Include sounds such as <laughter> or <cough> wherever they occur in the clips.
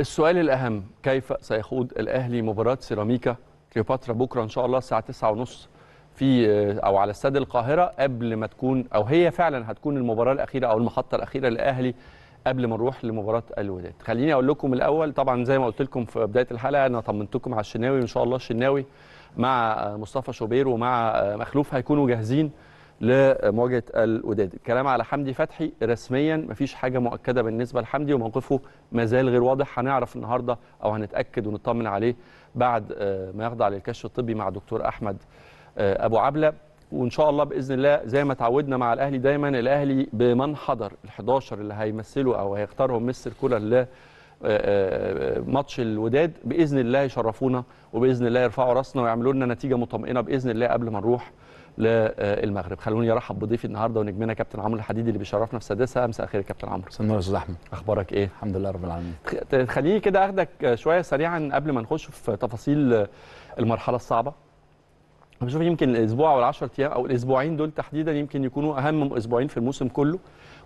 السؤال الأهم كيف سيخوض الأهلي مباراة سيراميكا كليوباترا بكرة إن شاء الله الساعة 9:30 في أو على استاد القاهرة قبل ما تكون أو هي فعلا هتكون المباراة الأخيرة أو المحطة الأخيرة للأهلي قبل ما نروح لمباراة الوداد خليني أقول لكم الأول طبعا زي ما قلت لكم في بداية الحلقة أنا طمنتكم على الشناوي وإن شاء الله الشناوي مع مصطفى شوبير ومع مخلوف هيكونوا جاهزين لمواجهه الوداد الكلام على حمدي فتحي رسميا مفيش حاجه مؤكده بالنسبه لحمدي وموقفه ما زال غير واضح هنعرف النهارده او هنتاكد ونطمن عليه بعد آه، ما يخضع للكشف الطبي مع دكتور احمد آه، ابو عبله وان شاء الله باذن الله زي ما تعودنا مع الاهلي دايما الاهلي بمن حضر ال11 اللي هيمثله او هيختارهم مستر كولر ل آه، ماتش الوداد باذن الله يشرفونا وباذن الله يرفعوا راسنا ويعملوا لنا نتيجه مطمئنه باذن الله قبل ما نروح للمغرب خلوني ارحب بضيفي النهارده ونجمنا كابتن عمرو الحديدي اللي بيشرفنا في سادسه مساء الخير يا كابتن عمرو مساء النور يا استاذ احمد اخبارك ايه الحمد لله رب العالمين خليني كده اخدك شويه سريعا قبل ما نخش في تفاصيل المرحله الصعبه بشوف يمكن الاسبوع او ال10 ايام او الاسبوعين دول تحديدا يمكن يكونوا اهم اسبوعين في الموسم كله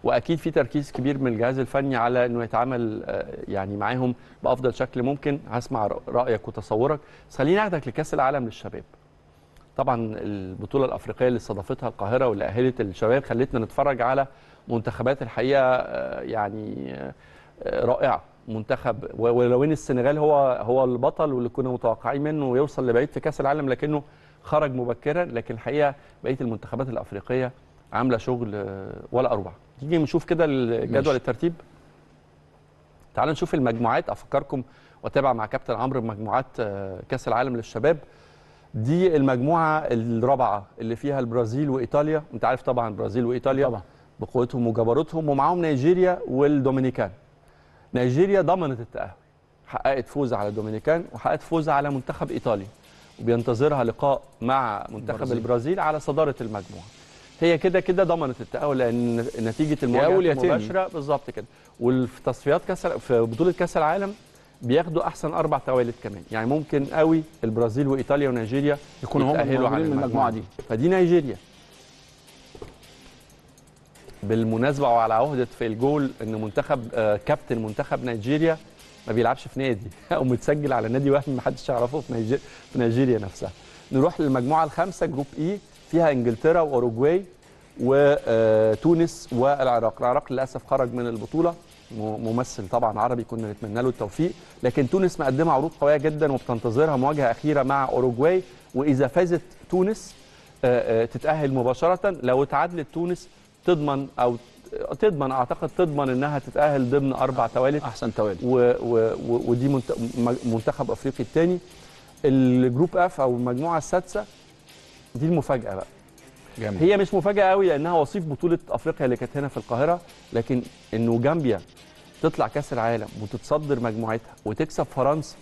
واكيد في تركيز كبير من الجهاز الفني على انه يتعامل آه، يعني معاهم بافضل شكل ممكن هسمع رايك وتصورك بس خليني اخدك لكاس العالم للشباب طبعا البطوله الافريقيه اللي استضافتها القاهره واللي اهلت الشباب خلتنا نتفرج على منتخبات الحقيقه آه، يعني آه، رائعه منتخب ولو ان السنغال هو هو البطل واللي كنا متوقعين منه يوصل لبعيد في كاس العالم لكنه خرج مبكرا لكن الحقيقه بقيه المنتخبات الافريقيه عامله شغل آه، ولا اروع نيجي نشوف كده الجدول الترتيب تعالوا نشوف المجموعات افكركم وتابع مع كابتن عمرو مجموعات كاس العالم للشباب دي المجموعه الرابعه اللي فيها البرازيل وايطاليا انت عارف طبعا البرازيل وايطاليا طبعا بقوتهم وجبروتهم ومعاهم نيجيريا والدومينيكان نيجيريا ضمنت التاهل حققت فوز على الدومينيكان وحققت فوز على منتخب ايطاليا وبينتظرها لقاء مع منتخب البرازيل, البرازيل على صداره المجموعه هي كده كده ضمنت التأهل لأن نتيجة المواجهة المباشرة بالظبط كده وفي تصفيات كاس في بطولة كاس العالم بياخدوا احسن اربع توالد كمان يعني ممكن قوي البرازيل وايطاليا ونيجيريا يكونوا هم من المجموعه دي فدي نيجيريا بالمناسبه وعلى عهده في الجول ان منتخب آه، كابتن منتخب نيجيريا ما بيلعبش في نادي <laughs> او متسجل على نادي وهم ما حدش يعرفه في نيجيريا في نيجيريا نفسها نروح للمجموعه الخامسه جروب اي e، فيها انجلترا واوروجواي وتونس آه، والعراق العراق للاسف خرج من البطوله ممثل طبعا عربي كنا نتمنى له التوفيق لكن تونس مقدمه عروض قويه جدا وبتنتظرها مواجهه اخيره مع اوروجواي واذا فازت تونس آه، آه، تتاهل مباشره لو اتعادلت تونس تضمن او تضمن اعتقد تضمن انها تتاهل ضمن اربع توالت احسن توالت و و و ودي منتخب افريقي الثاني الجروب اف او المجموعه السادسه دي المفاجاه بقى جميل. هي مش مفاجاه قوي لانها وصيف بطوله افريقيا اللي كانت هنا في القاهره لكن انه جامبيا تطلع كاس العالم وتتصدر مجموعتها وتكسب فرنسا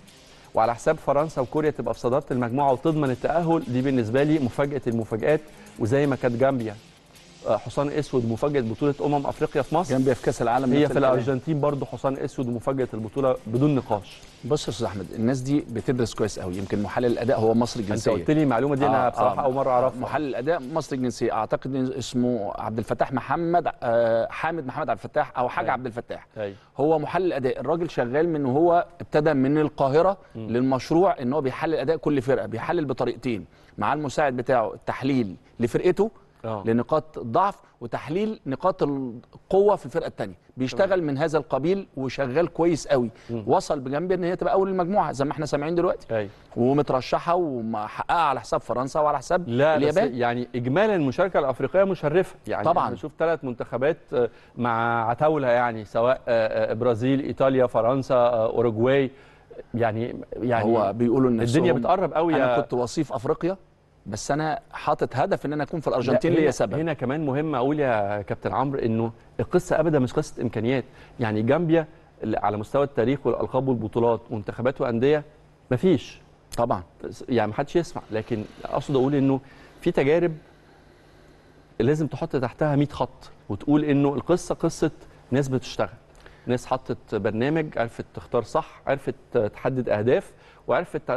وعلى حساب فرنسا وكوريا تبقى في صداره المجموعه وتضمن التاهل دي بالنسبه لي مفاجاه المفاجات وزي ما كانت جامبيا حصان اسود مفاجاه بطوله امم افريقيا في مصر جنبي في كاس العالم هي في الارجنتين برضه حصان اسود مفاجاه البطوله بدون نقاش بص يا استاذ احمد الناس دي بتدرس كويس قوي يمكن محلل الاداء هو مصري الجنسيه انت قلت لي المعلومه دي آه انا بصراحه آه اول مره اعرفها محلل الاداء مصري الجنسيه اعتقد إن اسمه عبد الفتاح محمد آه حامد محمد عبد الفتاح او حاجه أي. أيوه. عبد الفتاح أي. أيوه. هو محلل الاداء الراجل شغال من هو ابتدى من القاهره م. للمشروع ان هو بيحلل اداء كل فرقه بيحلل بطريقتين مع المساعد بتاعه التحليل لفرقته أوه. لنقاط ضعف وتحليل نقاط القوه في الفرقه الثانيه بيشتغل من هذا القبيل وشغال كويس قوي مم. وصل بجنب ان هي تبقى اول المجموعه زي ما احنا سامعين دلوقتي أي. أيوة. ومترشحه ومحققه على حساب فرنسا وعلى حساب لا اليابان يعني اجمالا المشاركه الافريقيه مشرفه يعني طبعا نشوف ثلاث منتخبات آه، مع عتاوله يعني سواء آه، آه، برازيل ايطاليا فرنسا اوروجواي يعني يعني هو بيقولوا ان الدنيا بتقرب قوي انا كنت وصيف افريقيا بس انا حاطط هدف ان انا اكون في الارجنتين ليا سبب هنا كمان مهم اقول يا كابتن عمرو انه القصه ابدا مش قصه امكانيات يعني جامبيا على مستوى التاريخ والالقاب والبطولات منتخبات وانديه مفيش طبعا يعني محدش يسمع لكن اقصد اقول انه في تجارب لازم تحط تحتها 100 خط وتقول انه القصه قصه ناس بتشتغل ناس حطت برنامج عرفت تختار صح عرفت تحدد اهداف وعرفت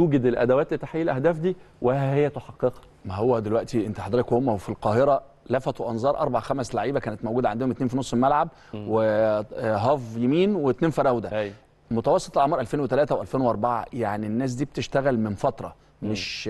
توجد الادوات لتحقيق الاهداف دي وها هي تحققها ما هو دلوقتي انت حضرتك وهم في القاهره لفتوا انظار اربع خمس لعيبه كانت موجوده عندهم اثنين في نص الملعب وهاف آه، يمين واثنين فراوده متوسط الاعمار 2003 و2004 يعني الناس دي بتشتغل من فتره مش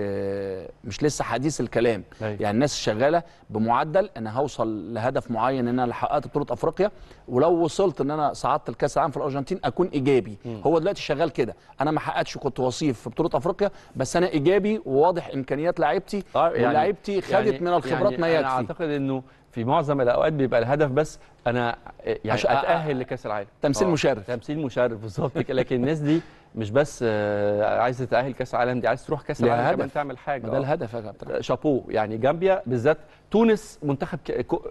مش لسه حديث الكلام أي. يعني الناس شغاله بمعدل انا هوصل لهدف معين ان انا حققت بطوله افريقيا ولو وصلت ان انا صعدت الكاس العالم في الارجنتين اكون ايجابي م. هو دلوقتي شغال كده انا ما حققتش كنت وصيف في بطوله افريقيا بس انا ايجابي وواضح امكانيات لعيبتي طيب، يعني ولاعيبتي خدت يعني من الخبرات يعني ما يكفي انا اعتقد انه في معظم الاوقات بيبقى الهدف بس انا يعني اتاهل لكاس العالم تمثيل آه، مشرف تمثيل مشرف بالظبط لكن الناس دي مش بس آه، عايز تتاهل كاس عالم دي عايز تروح كاس العالم كمان تعمل حاجه ده آه. الهدف يا كابتن آه، شابوه يعني جامبيا بالذات تونس منتخب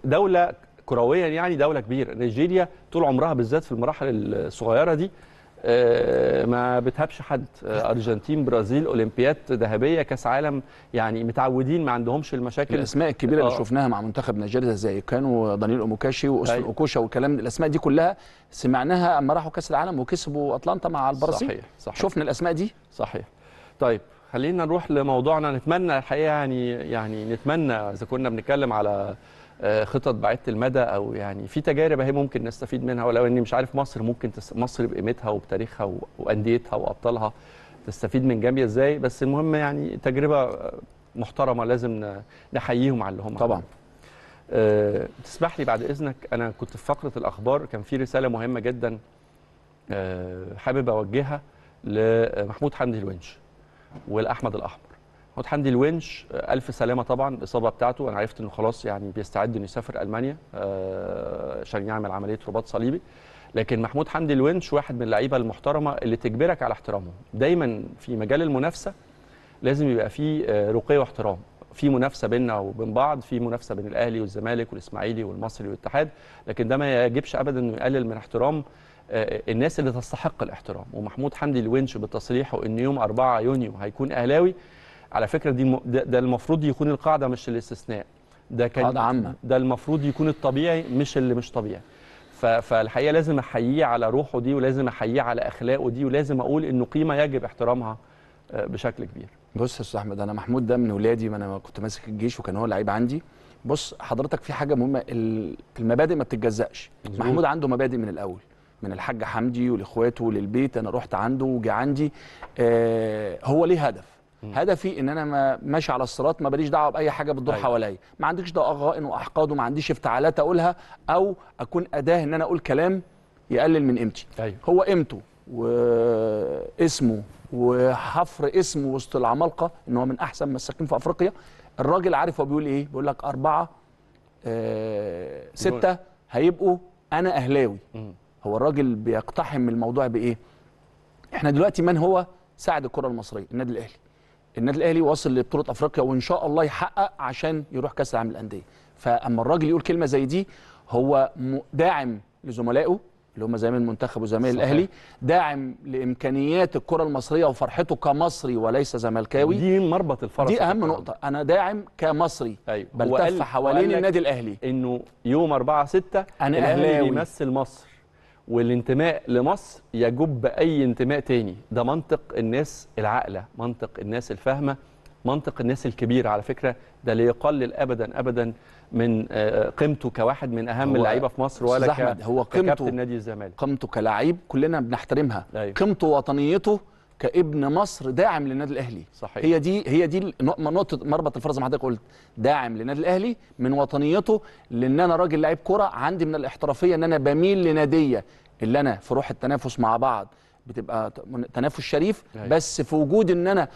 دوله كرويا يعني دوله كبيره نيجيريا طول عمرها بالذات في المراحل الصغيره دي آه، ما بتهبش حد آه، ارجنتين برازيل اولمبياد ذهبيه كاس عالم يعني متعودين ما عندهمش المشاكل الاسماء الكبيره آه. اللي شفناها مع منتخب نيجيريا زي كانوا ودانيل اوموكاشي واسفن اوكوشا والكلام الاسماء دي كلها سمعناها اما راحوا كاس العالم وكسبوا اتلانتا مع البرازيل صحيح. صحيح. شفنا الاسماء دي صحيح طيب خلينا نروح لموضوعنا نتمنى الحقيقه يعني يعني نتمنى اذا كنا بنتكلم على آه، خطط بعيده المدى او يعني في تجارب اهي ممكن نستفيد منها ولو اني مش عارف مصر ممكن تس... مصر بقيمتها وبتاريخها وانديتها وابطالها تستفيد من جامبيا ازاي بس المهم يعني تجربه محترمه لازم نحييهم على اللي هم طبعا أه تسمح لي بعد اذنك انا كنت في فقره الاخبار كان في رساله مهمه جدا أه حابب اوجهها لمحمود حمدي الونش والاحمد الاحمر محمود حمدي الونش آه، الف سلامه طبعا الاصابه بتاعته انا عرفت انه خلاص يعني بيستعد انه يسافر المانيا آه، عشان يعمل عمليه رباط صليبي لكن محمود حمدي الونش واحد من اللعيبه المحترمه اللي تجبرك على احترامهم دايما في مجال المنافسه لازم يبقى في آه، رقي واحترام في منافسه بيننا وبين بعض في منافسه بين الاهلي والزمالك والاسماعيلي والمصري والاتحاد لكن ده ما يجبش ابدا انه يقلل من احترام الناس اللي تستحق الاحترام ومحمود حمدي الونش بتصريحه ان يوم 4 يونيو هيكون اهلاوي على فكره دي ده المفروض يكون القاعده مش الاستثناء ده كان قاعده عامه ده المفروض يكون الطبيعي مش اللي مش طبيعي فالحقيقه لازم احييه على روحه دي ولازم احييه على اخلاقه دي ولازم اقول انه قيمه يجب احترامها آه، بشكل كبير بص يا استاذ احمد انا محمود ده من ولادي ما انا كنت ماسك الجيش وكان هو لعيب عندي بص حضرتك في حاجه مهمه المبادئ ما بتتجزأش محمود عنده مبادئ من الاول من الحاج حمدي ولاخواته وللبيت انا رحت عنده وجي عندي آه هو ليه هدف هدفي ان انا ماشي على الصراط ما بليش دعوه باي حاجه بتدور أيوة. حواليا ما عنديش ده غائن واحقاد وما عنديش افتعالات اقولها او اكون اداه ان انا اقول كلام يقلل من قيمتي أيوة. هو قيمته واسمه وحفر اسمه وسط العمالقه ان هو من احسن مساكين في افريقيا الراجل عارف هو بيقول ايه بيقول لك اربعه آه سته هيبقوا انا اهلاوي هو الراجل بيقتحم الموضوع بايه احنا دلوقتي من هو ساعد الكره المصريه النادي الاهلي النادي الاهلي واصل لبطوله افريقيا وان شاء الله يحقق عشان يروح كاس العالم للانديه فاما الراجل يقول كلمه زي دي هو داعم لزملائه اللي هم زمايل المنتخب وزمايل الاهلي داعم لامكانيات الكره المصريه وفرحته كمصري وليس زملكاوي دي مربط الفرح دي اهم نقطه انا داعم كمصري أيوه. بلتف حوالين النادي الاهلي انه يوم 4 6 انا الاهلي بيمثل مصر والانتماء لمصر يجب اي انتماء تاني ده منطق الناس العاقله منطق الناس الفاهمه منطق الناس الكبيره على فكره ده لا يقلل ابدا ابدا من آه، قيمته كواحد من اهم اللعيبه في مصر ولا أحمد هو قيمته نادي الزمالك قيمته كلاعب كلنا بنحترمها أيوه. قيمته وطنيته كابن مصر داعم للنادي الاهلي صحيح. هي دي هي دي نقطه مربط الفرز ما حضرتك قلت داعم للنادي الاهلي من وطنيته لان انا راجل لعيب كره عندي من الاحترافيه ان انا بميل لناديه اللي انا في روح التنافس مع بعض بتبقى تنافس شريف أيوة. بس في وجود ان انا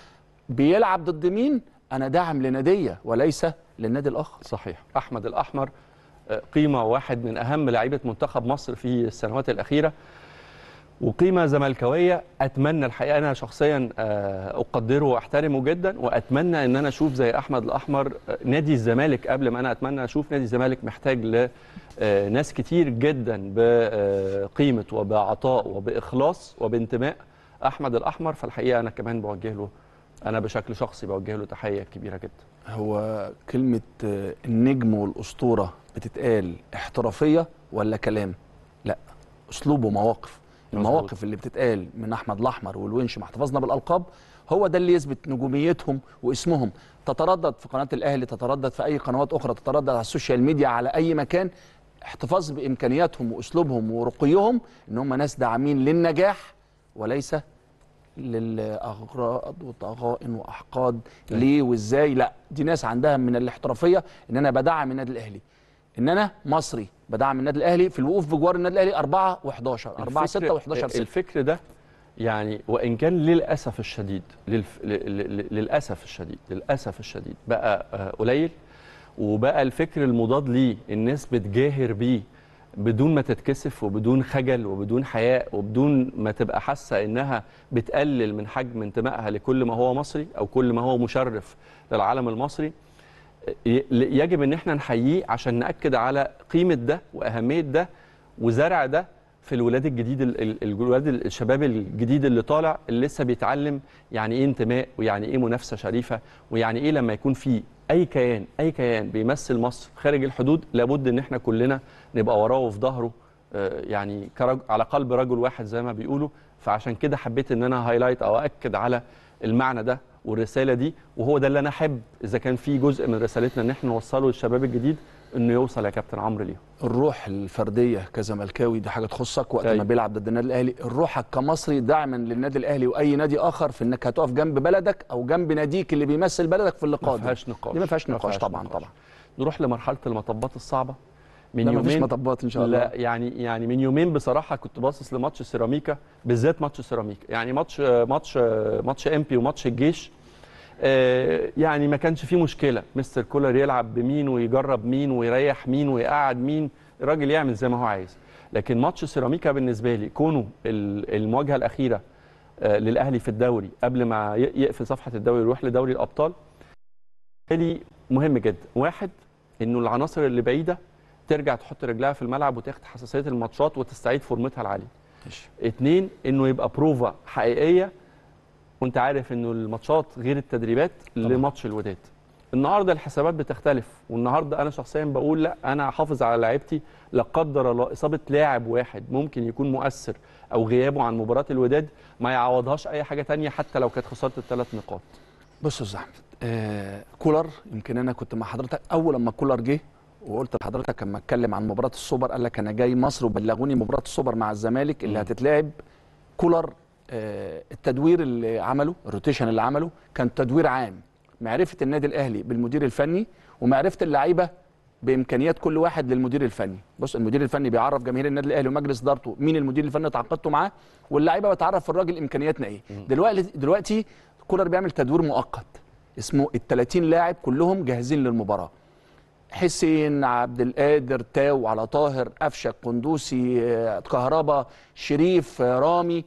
بيلعب ضد مين انا داعم لناديه وليس للنادي الاخر صحيح احمد الاحمر آه، قيمه واحد من اهم لعيبه منتخب مصر في السنوات الاخيره وقيمه زملكاويه اتمنى الحقيقه انا شخصيا آه، اقدره واحترمه جدا واتمنى ان انا اشوف زي احمد الاحمر آه، نادي الزمالك قبل ما انا اتمنى اشوف نادي الزمالك محتاج ل آه، ناس كتير جدا بقيمة وبعطاء وبإخلاص وبانتماء أحمد الأحمر فالحقيقة أنا كمان بوجه له أنا بشكل شخصي بوجه له تحية كبيرة جدا هو كلمة النجم والأسطورة بتتقال احترافية ولا كلام؟ لا أسلوب ومواقف المواقف اللي بتتقال من أحمد الأحمر والونش محتفظنا بالألقاب هو ده اللي يثبت نجوميتهم واسمهم تتردد في قناه الاهلي تتردد في اي قنوات اخرى تتردد على السوشيال ميديا على اي مكان الاحتفاظ بامكانياتهم واسلوبهم ورقيهم ان هم ناس داعمين للنجاح وليس للاغراض وطغائن واحقاد أيوة. ليه وازاي لا دي ناس عندها من الاحترافيه ان انا بدعم النادي الاهلي ان انا مصري بدعم النادي الاهلي في الوقوف بجوار النادي الاهلي 4 و11 4 6 و11 6 الفكر ده يعني وان كان للاسف الشديد للف... للاسف الشديد للاسف الشديد بقى آه، قليل وبقى الفكر المضاد ليه الناس بتجاهر بيه بدون ما تتكسف وبدون خجل وبدون حياء وبدون ما تبقى حاسه انها بتقلل من حجم انتمائها لكل ما هو مصري او كل ما هو مشرف للعالم المصري يجب ان احنا نحييه عشان ناكد على قيمه ده واهميه ده وزرع ده في الولاد الجديد الولاد الشباب الجديد اللي طالع اللي لسه بيتعلم يعني ايه انتماء ويعني ايه منافسه شريفه ويعني ايه لما يكون في اي كيان اي كيان بيمثل مصر خارج الحدود لابد ان احنا كلنا نبقى وراه وفي ظهره آه، يعني على قلب رجل واحد زي ما بيقولوا فعشان كده حبيت ان انا هايلايت او اكد على المعنى ده والرساله دي وهو ده اللي انا احب اذا كان في جزء من رسالتنا ان احنا نوصله للشباب الجديد انه يوصل يا كابتن عمرو ليه الروح الفرديه كزملكاوي دي حاجه تخصك وقت أيوة. ما بيلعب ضد النادي الاهلي روحك كمصري داعما للنادي الاهلي واي نادي اخر في انك هتقف جنب بلدك او جنب ناديك اللي بيمثل بلدك في اللقاء ما فيهاش نقاش ما فيهاش نقاش طبعا نقاش. طبعا نروح لمرحله المطبات الصعبه من يومين مطبات ان شاء الله لا يعني يعني من يومين بصراحه كنت باصص لماتش سيراميكا بالذات ماتش سيراميكا يعني ماتش ماتش ماتش امبي وماتش الجيش آه، يعني ما كانش فيه مشكله مستر كولر يلعب بمين ويجرب مين ويريح مين ويقعد مين الراجل يعمل زي ما هو عايز لكن ماتش سيراميكا بالنسبه لي كونه المواجهه الاخيره آه، للاهلي في الدوري قبل ما يقفل صفحه الدوري ويروح لدوري الابطال لي مهم جدا واحد انه العناصر اللي بعيده ترجع تحط رجلها في الملعب وتاخد حساسيه الماتشات وتستعيد فورمتها العاليه اثنين انه يبقى بروفا حقيقيه وانت عارف انه الماتشات غير التدريبات لماتش الوداد النهارده الحسابات بتختلف والنهارده انا شخصيا بقول لا انا هحافظ على لعيبتي لا قدر الله اصابه لاعب واحد ممكن يكون مؤثر او غيابه عن مباراه الوداد ما يعوضهاش اي حاجه ثانيه حتى لو كانت خساره الثلاث نقاط بص يا احمد آه كولر يمكن انا كنت مع حضرتك اول لما كولر جه وقلت لحضرتك لما اتكلم عن مباراه السوبر قال لك انا جاي مصر وبلغوني مباراه السوبر مع الزمالك اللي هتتلعب كولر آه، التدوير اللي عمله الروتيشن اللي عمله كان تدوير عام معرفه النادي الاهلي بالمدير الفني ومعرفه اللعيبه بامكانيات كل واحد للمدير الفني بص المدير الفني بيعرف جماهير النادي الاهلي ومجلس ادارته مين المدير الفني اتعاقدته معاه واللعيبه بتعرف الراجل امكانياتنا ايه دلوقتي دلوقتي كولر بيعمل تدوير مؤقت اسمه ال 30 لاعب كلهم جاهزين للمباراه حسين عبد القادر تاو على طاهر قفشه قندوسي آه، كهربا شريف آه، رامي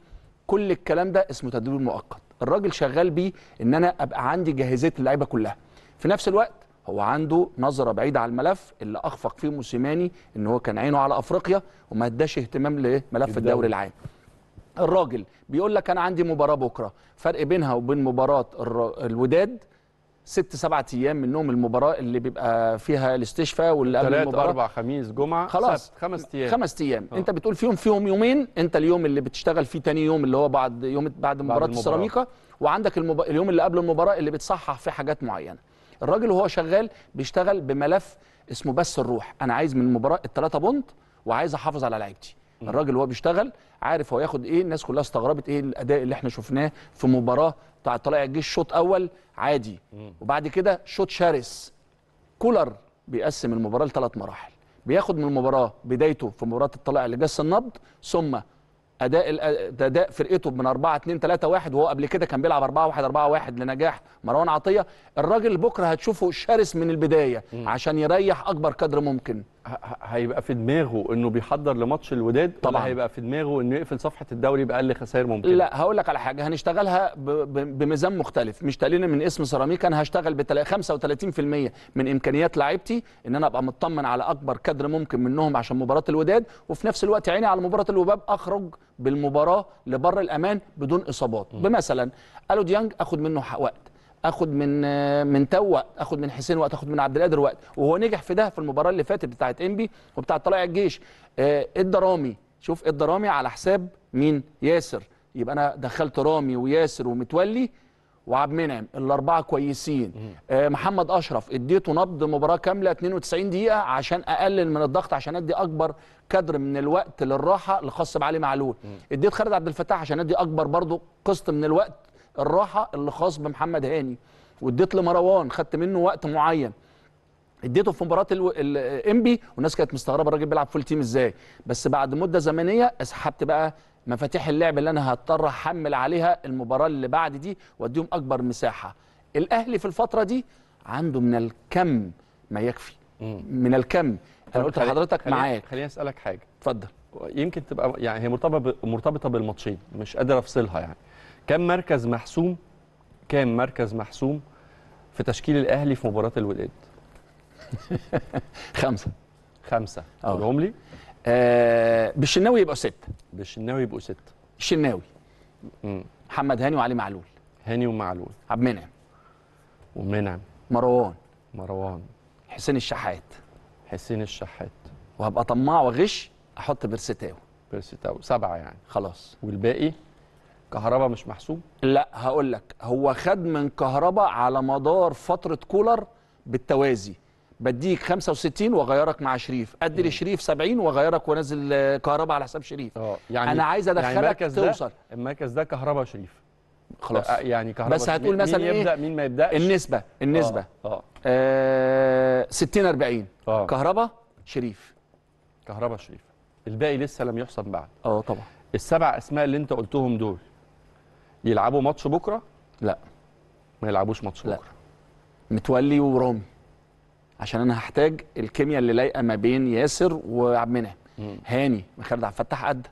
كل الكلام ده اسمه تدريب مؤقت الراجل شغال بيه ان انا ابقى عندي جاهزيه اللعيبه كلها في نفس الوقت هو عنده نظره بعيده على الملف اللي اخفق فيه موسيماني ان هو كان عينه على افريقيا وما اداش اهتمام لملف الدوري العام الراجل بيقول لك انا عندي مباراه بكره فرق بينها وبين مباراه الوداد ست سبعة ايام منهم المباراه اللي بيبقى فيها الاستشفاء واللي قبل المباراه اربع خميس جمعه خلاص خمس ايام خمس ايام آه. انت بتقول فيهم فيهم يومين انت اليوم اللي بتشتغل فيه ثاني يوم اللي هو بعد يوم بعد مباراه السيراميكا وعندك المب... اليوم اللي قبل المباراه اللي بتصحح فيه حاجات معينه الراجل وهو شغال بيشتغل بملف اسمه بس الروح انا عايز من المباراه الثلاثه بونت وعايز احافظ على لعيبتي الراجل وهو بيشتغل عارف هو ياخد ايه الناس كلها استغربت ايه الاداء اللي احنا شفناه في مباراه بتاع طلائع الجيش شوط اول عادي وبعد كده شوط شرس كولر بيقسم المباراه لثلاث مراحل بياخد من المباراه بدايته في مباراه الطلائع اللي جس النبض ثم اداء اداء فرقته من 4 2 3 1 وهو قبل كده كان بيلعب 4 1 4 1 لنجاح مروان عطيه الراجل بكره هتشوفه شرس من البدايه عشان يريح اكبر قدر ممكن هيبقى في دماغه انه بيحضر لماتش الوداد طبعا هيبقى في دماغه انه يقفل صفحه الدوري باقل خسائر ممكنه لا هقول لك على حاجه هنشتغلها بميزان مختلف مش تقليل من اسم سيراميكا انا هشتغل ب 35% من امكانيات لعيبتي ان انا ابقى مطمن على اكبر كادر ممكن منهم عشان مباراه الوداد وفي نفس الوقت عيني على مباراه الوباب اخرج بالمباراه لبر الامان بدون اصابات بمثلا الو ديانج اخد منه وقت اخد من من تو اخد من حسين وقت اخد من عبد القادر وقت وهو نجح في ده في المباراه اللي فاتت بتاعه انبي وبتاعه طلائع الجيش آه، ادى رامي شوف ادى رامي على حساب مين ياسر يبقى انا دخلت رامي وياسر ومتولي وعبد المنعم الاربعه كويسين آه محمد اشرف اديته نبض مباراه كامله 92 دقيقه عشان اقلل من الضغط عشان ادي اكبر كدر من الوقت للراحه الخاص بعلي معلول اديت خالد عبد الفتاح عشان ادي اكبر برضه قسط من الوقت الراحه اللي خاص بمحمد هاني واديت لمروان خدت منه وقت معين اديته في مباراه الانبي والناس كانت مستغربه الراجل بيلعب فول تيم ازاي بس بعد مده زمنيه سحبت بقى مفاتيح اللعب اللي انا هضطر احمل عليها المباراه اللي بعد دي واديهم اكبر مساحه الاهلي في الفتره دي عنده من الكم ما يكفي مم. من الكم انا قلت لحضرتك معاك خليني اسالك حاجه اتفضل يمكن تبقى يعني هي مرتبطه مرتبطه بالماتشين مش قادر افصلها يعني كم مركز محسوم كام مركز محسوم في تشكيل الاهلي في مباراه الوداد <laughs> خمسه خمسه آه. قولهم لي آه بالشناوي يبقوا سته بالشناوي يبقوا سته الشناوي محمد هاني وعلي معلول هاني ومعلول عبد المنعم ومنعم مروان مروان حسين الشحات حسين الشحات وهبقى طماع واغش احط بيرسيتاو بيرسيتاو سبعه يعني خلاص والباقي كهربا مش محسوب لا هقول لك هو خد من كهربا على مدار فتره كولر بالتوازي بديك 65 واغيرك مع شريف ادي لشريف 70 واغيرك وانزل كهربا على حساب شريف اه يعني انا عايز يعني ادخلك يعني توصل المركز ده كهربا وشريف خلاص آه، يعني كهرباء بس هتقول مثلا مين يبدا إيه؟ مين ما يبداش النسبه النسبه اه اه 60 آه، 40 آه. كهرباء شريف كهرباء شريف الباقي لسه لم يحسب بعد اه طبعا السبع اسماء اللي انت قلتهم دول يلعبوا ماتش بكره لا ما يلعبوش ماتش لا. بكره متولي ورامي عشان انا هحتاج الكيمياء اللي لايقه ما بين ياسر وعبد المنعم هاني خالد عبد الفتاح قد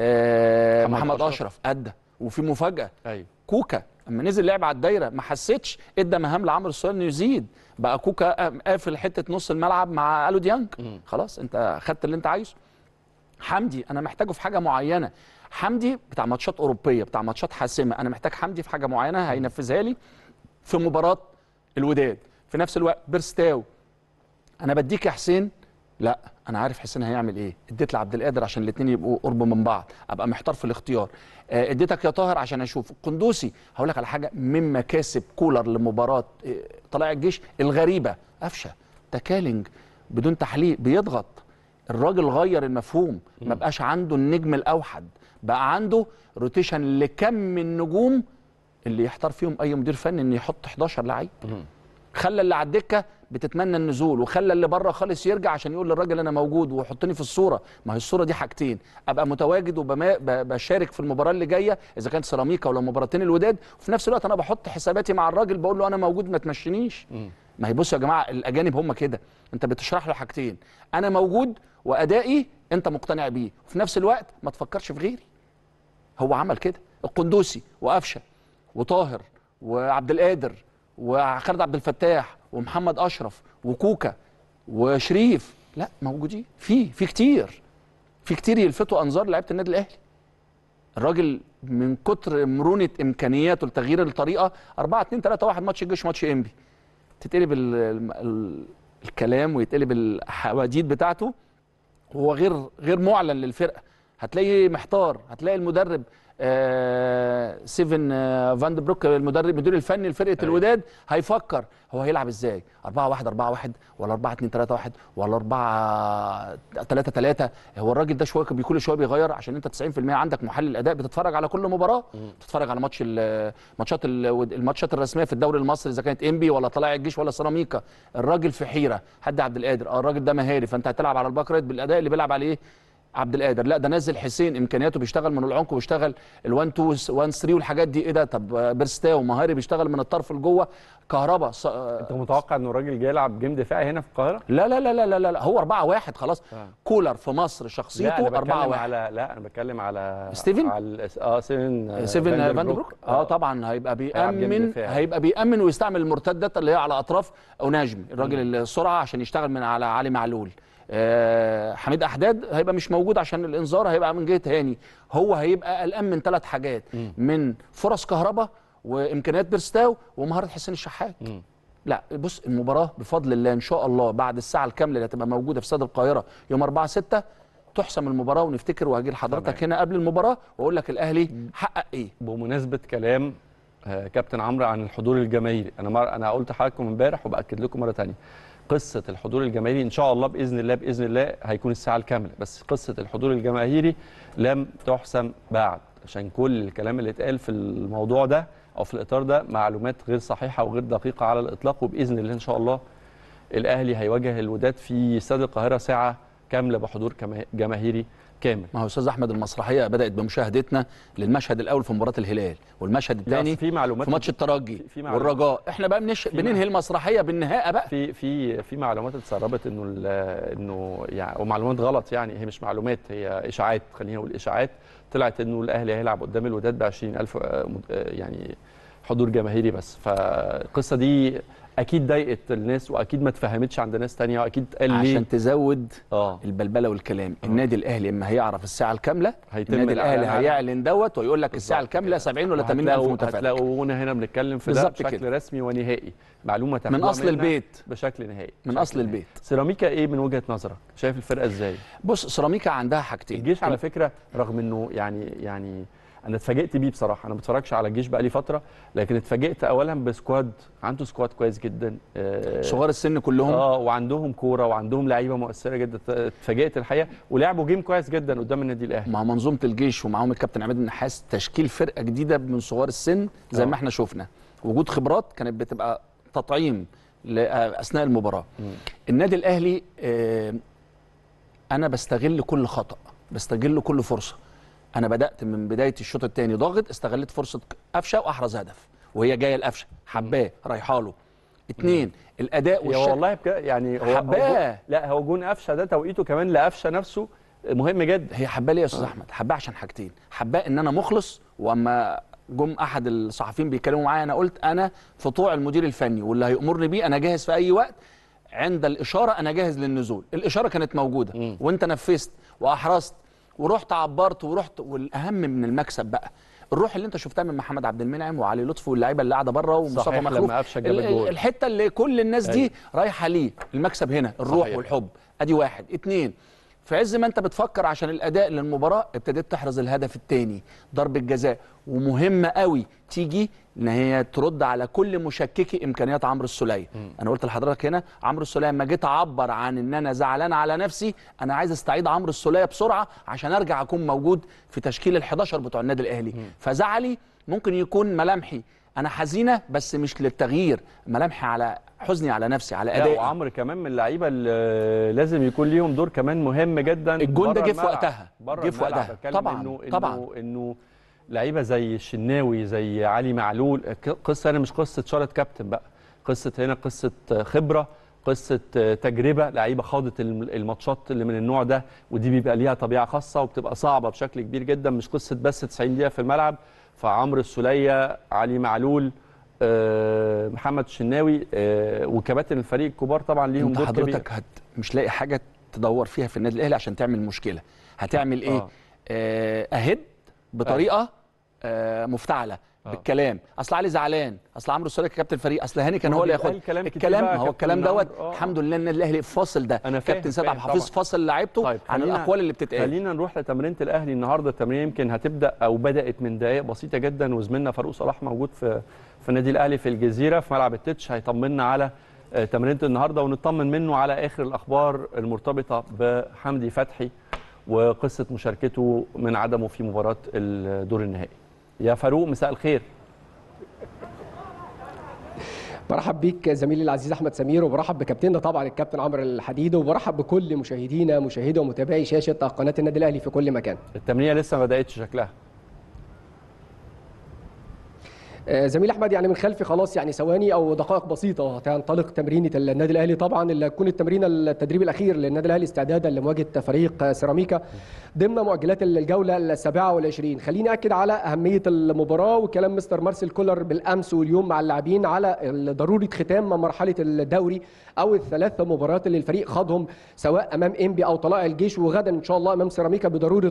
آه محمد اشرف قد وفي مفاجاه ايوه كوكا اما نزل لعب على الدايره ما حسيتش ادى مهام لعمرو السوليه انه يزيد بقى كوكا آه، قافل حته نص الملعب مع الو ديانج خلاص انت خدت اللي انت عايزه حمدي انا محتاجه في حاجه معينه حمدي بتاع ماتشات اوروبيه بتاع ماتشات حاسمه انا محتاج حمدي في حاجه معينه هينفذها لي في مباراه الوداد في نفس الوقت بيرستاو انا بديك يا حسين لا انا عارف حسين هيعمل ايه اديت لعبد القادر عشان الاثنين يبقوا قرب من بعض ابقى محتار في الاختيار آه، اديتك يا طاهر عشان اشوف القندوسي هقول لك على حاجه من مكاسب كولر لمباراه آه، طلائع الجيش الغريبه قفشه تكالنج بدون تحليق بيضغط الراجل غير المفهوم ما بقاش عنده النجم الاوحد بقى عنده روتيشن لكم النجوم اللي يحتار فيهم اي مدير فني ان يحط 11 لعيب خلى اللي على الدكه بتتمنى النزول وخلى اللي بره خالص يرجع عشان يقول للراجل انا موجود وحطني في الصوره ما هي الصوره دي حاجتين ابقى متواجد وبشارك في المباراه اللي جايه اذا كانت سيراميكا ولا مباراتين الوداد وفي نفس الوقت انا بحط حساباتي مع الراجل بقول له انا موجود ما تمشينيش ما هي بصوا يا جماعه الاجانب هم كده انت بتشرح له حاجتين انا موجود وادائي انت مقتنع بيه وفي نفس الوقت ما تفكرش في غيري هو عمل كده القندوسي وقفشه وطاهر وعبد القادر وخالد عبد الفتاح ومحمد اشرف وكوكا وشريف لا موجودين في في كتير في كتير يلفتوا انظار لعيبه النادي الاهلي الراجل من كتر مرونه امكانياته لتغيير الطريقه 4 2 3 1 ماتش الجيش ماتش انبي تتقلب الكلام ويتقلب الحواديت بتاعته وهو غير غير معلن للفرقه هتلاقيه محتار هتلاقي المدرب آه، سيفن آه، فاند بروك المدرب المدير الفني لفرقه أيه. الوداد هيفكر هو هيلعب ازاي 4 1 4 1 ولا 4 2 3 1 ولا 4 3 3 هو الراجل ده شويه كل شويه بيغير عشان انت 90% عندك محلل اداء بتتفرج على كل مباراه بتتفرج على ماتش الماتشات الماتشات الرسميه في الدوري المصري اذا كانت انبي ولا طلائع الجيش ولا سيراميكا الراجل في حيره حد عبد القادر اه الراجل ده مهاري فانت هتلعب على الباك رايت بالاداء اللي بيلعب عليه عبد القادر لا ده نزل حسين امكانياته بيشتغل من العمق وبيشتغل ال1 2 1 3 والحاجات دي ايه ده طب بيرستاو مهاري بيشتغل من الطرف لجوه كهربا ص... انت متوقع انه الراجل جاي يلعب جيم دفاعي هنا في القاهره لا لا لا لا لا, لا. هو 4 1 خلاص آه. كولر في مصر شخصيته 4 1 على لا انا بتكلم على ستيفن على اه سيفن سيفن فاندبروك آه،, اه طبعا هيبقى بيامن هيبقى بيامن ويستعمل المرتدات اللي هي على اطراف او الراجل السرعه عشان يشتغل من على علي معلول آه، حميد احداد هيبقى مش موجود عشان الانذار هيبقى من جهه هاني هو هيبقى قلقان من ثلاث حاجات من فرص كهرباء وامكانيات بيرستاو ومهاره حسين الشحات لا بص المباراه بفضل الله ان شاء الله بعد الساعه الكامله اللي هتبقى موجوده في استاد القاهره يوم 4 6 تحسم المباراه ونفتكر وهجي لحضرتك هنا قبل المباراه واقول لك الاهلي حقق ايه بمناسبه كلام آه، كابتن عمرو عن الحضور الجماهيري انا انا قلت لحضراتكم امبارح وباكد لكم مره ثانيه قصه الحضور الجماهيري ان شاء الله باذن الله باذن الله هيكون الساعه الكامله بس قصه الحضور الجماهيري لم تحسم بعد عشان كل الكلام اللي اتقال في الموضوع ده او في الاطار ده معلومات غير صحيحه وغير دقيقه على الاطلاق وباذن الله ان شاء الله الاهلي هيواجه الوداد في استاد القاهره ساعه كامله بحضور جماهيري كامل ما هو استاذ احمد المسرحيه بدات بمشاهدتنا للمشهد الاول في مباراه الهلال والمشهد الثاني في معلومات في ماتش الترجي في معلومات والرجاء احنا بقى بنش... بننهي المسرحيه بالنهايه بقى في في في معلومات اتسربت انه ال... انه يعني ومعلومات غلط يعني هي مش معلومات هي اشاعات خلينا نقول اشاعات طلعت انه الاهلي هيلعب قدام الوداد ب 20000 آه، آه، يعني حضور جماهيري بس فالقصه دي اكيد ضايقت الناس واكيد ما اتفهمتش عند ناس ثانيه واكيد قال لي عشان تزود آه. البلبله والكلام آه. النادي الاهلي اما هيعرف الساعه الكامله النادي الاهلي هيعلن دوت ويقول لك الساعه الكامله 70 ولا 80 متفائل هتلاقونا هنا بنتكلم في ده بشكل كده. رسمي ونهائي معلومه من اصل البيت بشكل نهائي من اصل نهائي. البيت سيراميكا ايه من وجهه نظرك شايف الفرقه ازاي بص سيراميكا عندها حاجتين الجيش على فكره رغم انه يعني يعني انا اتفاجئت بيه بصراحه انا ما بتفرجش على الجيش بقى لي فتره لكن اتفاجئت اولا بسكواد عنده سكواد كويس جدا آه، صغار السن كلهم اه وعندهم كوره وعندهم لعيبه مؤثره جدا اتفاجئت الحقيقه ولعبوا جيم كويس جدا قدام النادي الاهلي مع منظومه الجيش ومعاهم الكابتن عماد النحاس تشكيل فرقه جديده من صغار السن زي أوه. ما آه. احنا شفنا وجود خبرات كانت بتبقى تطعيم اثناء المباراه م. النادي الاهلي آه انا بستغل كل خطا بستغل كل فرصه انا بدات من بدايه الشوط الثاني ضاغط استغلت فرصه قفشه واحرز هدف وهي جايه القفشه حباه رايحه له اثنين الاداء والشكل والله بك يعني هو حباه لا هو جون قفشه ده توقيته كمان لقفشه نفسه مهم جدا هي حباه ليه يا استاذ آه. احمد حباه عشان حاجتين حباه ان انا مخلص واما جم احد الصحفيين بيتكلموا معايا انا قلت انا في طوع المدير الفني واللي هيامرني بيه انا جاهز في اي وقت عند الاشاره انا جاهز للنزول الاشاره كانت موجوده وانت نفذت واحرزت ورحت عبرت ورحت والاهم من المكسب بقى الروح اللي انت شفتها من محمد عبد المنعم وعلي لطفي واللعيبه اللي قاعده بره ومصطفى مخلوف الحته اللي كل الناس دي أيوة. رايحه ليه المكسب هنا الروح صحيح. والحب ادي واحد اتنين في عز ما انت بتفكر عشان الاداء للمباراه ابتديت تحرز الهدف الثاني ضربه جزاء ومهمه قوي تيجي ان هي ترد على كل مشككي امكانيات عمرو السوليه انا قلت لحضرتك هنا عمرو السوليه لما جيت اعبر عن ان انا زعلان على نفسي انا عايز استعيد عمرو السوليه بسرعه عشان ارجع اكون موجود في تشكيل ال11 بتوع النادي الاهلي فزعلي ممكن يكون ملامحي انا حزينه بس مش للتغيير ملامحي على حزني على نفسي على ادائي وعمرو كمان من اللعيبه اللي لازم يكون ليهم دور كمان مهم جدا الجون ده جه في وقتها جه في وقتها طبعا إنه طبعا انه, إنه لعيبه زي الشناوي زي علي معلول قصه هنا مش قصه شارت كابتن بقى قصه هنا قصه خبره قصه تجربه لعيبه خاضت الماتشات اللي من النوع ده ودي بيبقى ليها طبيعه خاصه وبتبقى صعبه بشكل كبير جدا مش قصه بس 90 دقيقه في الملعب فعمرو السوليه علي معلول آه، محمد الشناوي آه، وكباتن الفريق الكبار طبعا ليهم دور كبير حضرتك هت مش لاقي حاجه تدور فيها في النادي الاهلي عشان تعمل مشكله هتعمل ايه آه. آه، اهد بطريقه آه. مفتعله آه. بالكلام اصل علي زعلان اصل عمرو السوليه كابتن فريق اصل هاني كان هو اللي ياخد الكلام, الكلام هو الكلام دوت آه. الحمد لله ان الاهلي فاصل ده أنا كابتن سيد عبد الحفيظ فاصل لعيبته طيب عن الاقوال اللي بتتقال خلينا نروح لتمرينه الاهلي النهارده التمرين يمكن هتبدا او بدات من دقائق بسيطه جدا وزميلنا فاروق صلاح موجود في في النادي الاهلي في الجزيره في ملعب التتش هيطمنا على آه، تمرينه النهارده ونطمن منه على اخر الاخبار المرتبطه بحمدي فتحي وقصه مشاركته من عدمه في مباراه الدور النهائي يا فاروق مساء الخير برحب بيك زميلي العزيز احمد سمير وبرحب بكابتننا طبعا الكابتن عمرو الحديد وبرحب بكل مشاهدينا مشاهدي ومتابعي شاشه قناه النادي الاهلي في كل مكان التمرينه لسه ما بداتش شكلها آه، زميل احمد يعني من خلفي خلاص يعني ثواني او دقائق بسيطه هتنطلق تمرينه النادي الاهلي طبعا اللي هتكون التمرين التدريب الاخير للنادي الاهلي استعدادا لمواجهه فريق سيراميكا ضمن مؤجلات الجوله ال 27 خليني اكد على اهميه المباراه وكلام مستر مارسيل كولر بالامس واليوم مع اللاعبين على ضروره ختام مرحله الدوري او الثلاث مباريات اللي الفريق خاضهم سواء امام انبي او طلائع الجيش وغدا ان شاء الله امام سيراميكا بضروره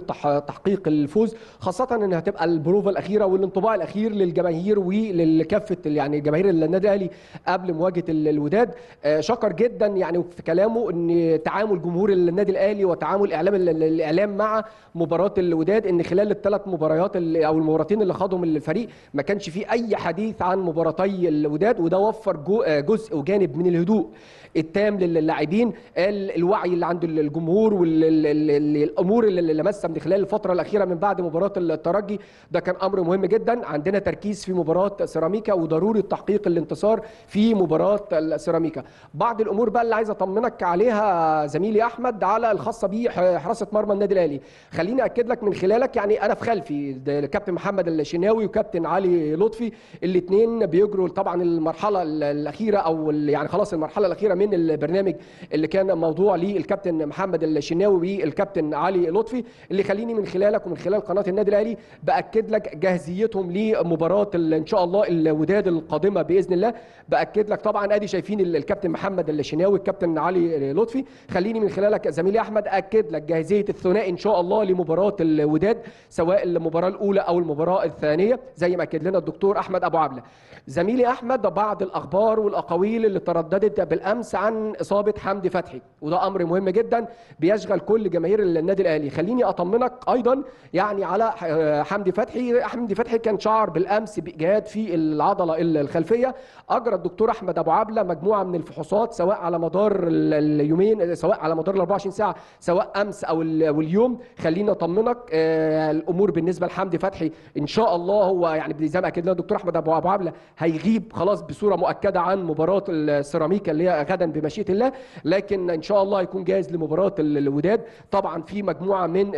تحقيق الفوز خاصه ان هتبقى البروفا الاخيره والانطباع الاخير للجماهير ولكافه يعني جماهير النادي الاهلي قبل مواجهه الوداد آه، شكر جدا يعني في كلامه ان تعامل جمهور النادي الاهلي وتعامل اعلام الاعلام مع مباراه الوداد ان خلال الثلاث مباريات او المباراتين اللي خاضهم الفريق ما كانش فيه اي حديث عن مباراتي الوداد وده وفر آه، جزء وجانب من الهدوء التام للاعبين الوعي اللي عند الجمهور والامور اللي لمسها من خلال الفتره الاخيره من بعد مباراه الترجي ده كان امر مهم جدا عندنا تركيز في مباراه سيراميكا وضروره تحقيق الانتصار في مباراه سيراميكا بعض الامور بقى اللي عايز اطمنك عليها زميلي احمد على الخاصه بحراسه مرمى النادي الاهلي خليني اكد لك من خلالك يعني انا في خلفي الكابتن محمد الشناوي وكابتن علي لطفي الاثنين بيجروا طبعا المرحله الاخيره او يعني خلاص المرحله الاخيره من البرنامج اللي كان موضوع للكابتن الكابتن محمد الشناوي والكابتن علي لطفي اللي خليني من خلالك ومن خلال قناه النادي الاهلي باكد لك جاهزيتهم لمباراه ان شاء الله الوداد القادمه باذن الله باكد لك طبعا ادي شايفين الكابتن محمد الشناوي الكابتن علي لطفي خليني من خلالك زميلي احمد اكد لك جاهزيه الثنائي ان شاء الله لمباراه الوداد سواء المباراه الاولى او المباراه الثانيه زي ما اكد لنا الدكتور احمد ابو عبله زميلي احمد بعض الاخبار والاقاويل اللي ترددت بالامس عن اصابه حمدي فتحي وده امر مهم جدا بيشغل كل جماهير النادي الاهلي خليني اطمنك ايضا يعني على حمدي فتحي حمدي فتحي كان شعر بالامس باجهاد في العضله الخلفيه اجرى الدكتور احمد ابو عبله مجموعه من الفحوصات سواء على مدار اليومين سواء على مدار ال 24 ساعه سواء امس او اليوم خليني اطمنك آه، الامور بالنسبه لحمدي فتحي ان شاء الله هو يعني زي ما اكد لنا الدكتور احمد ابو عبله هيغيب خلاص بصوره مؤكده عن مباراه السيراميكا اللي هي غدا بمشيئه الله لكن ان شاء الله هيكون جاهز لمباراه الوداد طبعا في مجموعه من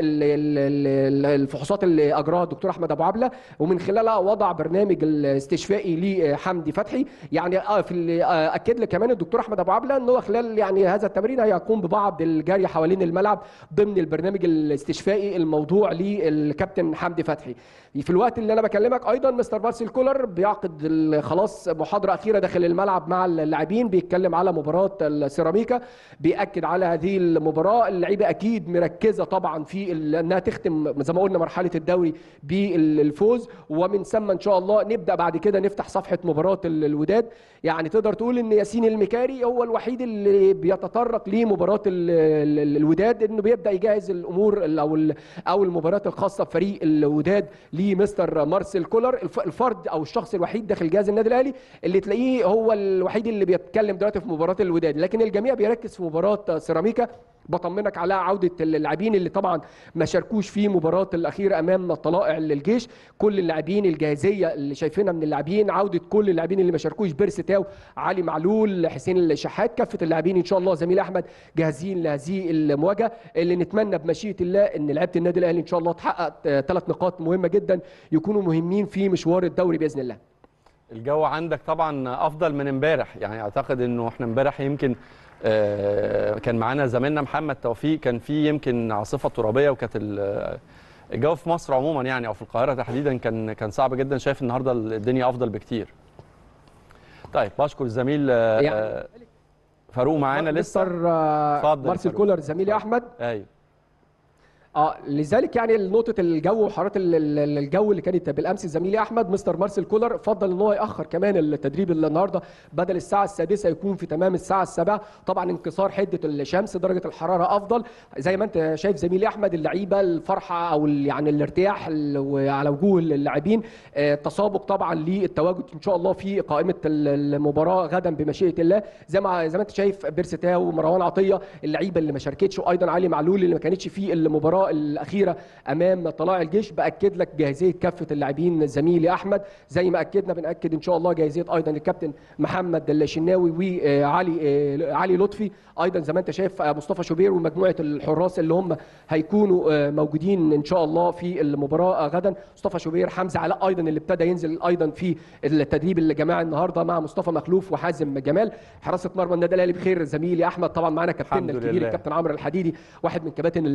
الفحوصات اللي اجراها الدكتور احمد ابو عبله ومن خلالها وضع برنامج الاستشفائي لحمدي فتحي يعني آه، في آه، اكد لك كمان الدكتور احمد ابو عبله ان هو خلال يعني هذا التمرين هيقوم ببعض الجري حوالين الملعب ضمن البرنامج الاستشفائي الموضوع للكابتن حمدي فتحي في الوقت اللي انا بكلمك ايضا مستر مارسيل كولر بيعقد خلاص محاضره اخيره داخل الملعب مع اللاعبين بيتكلم على مباراه السيراميكا بياكد على هذه المباراه اللعيبه اكيد مركزه طبعا في انها تختم زي ما قلنا مرحله الدوري بالفوز ومن ثم ان شاء الله نبدا بعد كده نفتح صفحه مباراه الوداد يعني تقدر تقول ان ياسين المكاري هو الوحيد اللي بيتطرق لمباراه الوداد انه بيبدا يجهز الامور او او المباريات الخاصه بفريق الوداد ل مستر مارسيل كولر الفرد او الشخص الوحيد داخل جهاز النادي الاهلي اللي تلاقيه هو الوحيد اللي بيتكلم دلوقتي في مباراه الوداد لكن الجميع بيركز في مباراه سيراميكا بطمنك على عوده اللاعبين اللي طبعا ما شاركوش في مباراه الاخيره امام الطلائع للجيش كل اللاعبين الجاهزيه اللي شايفينها من اللاعبين عوده كل اللاعبين اللي ما شاركوش تاو علي معلول حسين الشحات كافه اللاعبين ان شاء الله زميل احمد جاهزين لهذه المواجهه اللي نتمنى بمشيئه الله ان لعيبه النادي الاهلي ان شاء الله تحقق ثلاث آه، نقاط مهمه جدا يكونوا مهمين في مشوار الدوري باذن الله الجو عندك طبعا افضل من امبارح يعني اعتقد انه احنا امبارح يمكن آه، كان معانا زميلنا محمد توفيق كان في يمكن عاصفه ترابيه وكانت الجو في مصر عموما يعني او في القاهره تحديدا كان كان صعب جدا شايف النهارده الدنيا افضل بكتير. طيب بشكر الزميل آه، يعني فاروق معانا لسه آه، اتفضل مارسيل كولر زميلي احمد ايوه اه لذلك يعني نقطه الجو وحراره الجو اللي كانت بالامس زميلي احمد مستر مارسيل كولر فضل ان هو ياخر كمان التدريب النهارده بدل الساعه السادسه يكون في تمام الساعه السابعه طبعا انكسار حده الشمس درجه الحراره افضل زي ما انت شايف زميلي احمد اللعيبه الفرحه او يعني الارتياح على وجوه اللاعبين آه، التسابق طبعا للتواجد ان شاء الله في قائمه المباراه غدا بمشيئه الله زي ما زي ما انت شايف تاو ومروان عطيه اللعيبه اللي ما شاركتش وايضا علي معلول اللي ما كانتش في المباراه الاخيره امام طلائع الجيش باكد لك جاهزيه كافه اللاعبين زميلي احمد زي ما اكدنا بناكد ان شاء الله جاهزيه ايضا الكابتن محمد الشناوي وعلي آه، علي لطفي ايضا زي ما انت شايف آه، مصطفى شوبير ومجموعه الحراس اللي هم هيكونوا آه، موجودين ان شاء الله في المباراه غدا مصطفى شوبير حمزه علاء ايضا اللي ابتدى ينزل ايضا في التدريب الجماعي النهارده مع مصطفى مخلوف وحازم جمال حراسه مرمى النادي الاهلي بخير زميلي احمد طبعا معانا كابتننا الكبير الكابتن عمرو الحديدي واحد من كباتن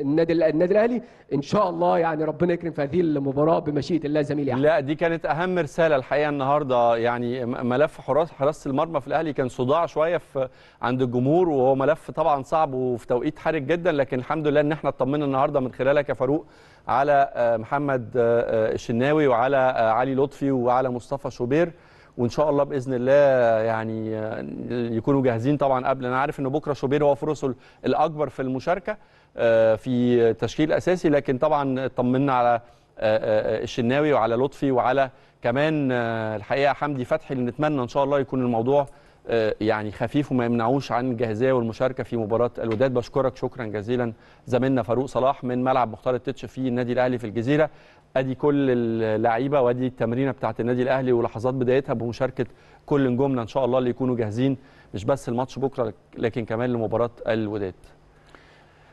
النادي النادي الاهلي ان شاء الله يعني ربنا يكرم في هذه المباراه بمشيئه الله زميلي احمد لا دي كانت اهم رساله الحقيقه النهارده يعني ملف حراس حراسه المرمى في الاهلي كان صداع شويه في عند الجمهور وهو ملف طبعا صعب وفي توقيت حرج جدا لكن الحمد لله ان احنا اطمنا النهارده من خلالك يا فاروق على آه، محمد آه، آه، الشناوي وعلى علي لطفي وعلى مصطفى شوبير وان شاء الله باذن الله يعني يكونوا جاهزين طبعا قبل انا عارف ان بكره شوبير هو فرصه الاكبر في المشاركه آه، في تشكيل اساسي لكن طبعا اطمنا على آه، آه، الشناوي وعلى لطفي وعلى كمان الحقيقه حمدي فتحي اللي نتمنى ان شاء الله يكون الموضوع يعني خفيف وما يمنعوش عن الجاهزيه والمشاركه في مباراه الوداد بشكرك شكرا جزيلا زميلنا فاروق صلاح من ملعب مختار التتش في النادي الاهلي في الجزيره ادي كل اللعيبه وادي التمرينه بتاعه النادي الاهلي ولحظات بدايتها بمشاركه كل نجومنا ان شاء الله اللي يكونوا جاهزين مش بس الماتش بكره لكن كمان لمباراه الوداد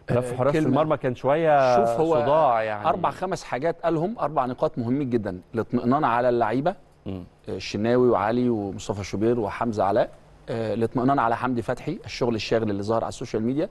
آه، لف حراس المرمى كان شويه شوف هو صداع يعني اربع خمس حاجات قالهم اربع نقاط مهمين جدا الاطمئنان على اللعيبه آه، الشناوي وعلي ومصطفى شوبير وحمزه علاء آه، الاطمئنان على حمدي فتحي الشغل الشاغل اللي ظهر على السوشيال ميديا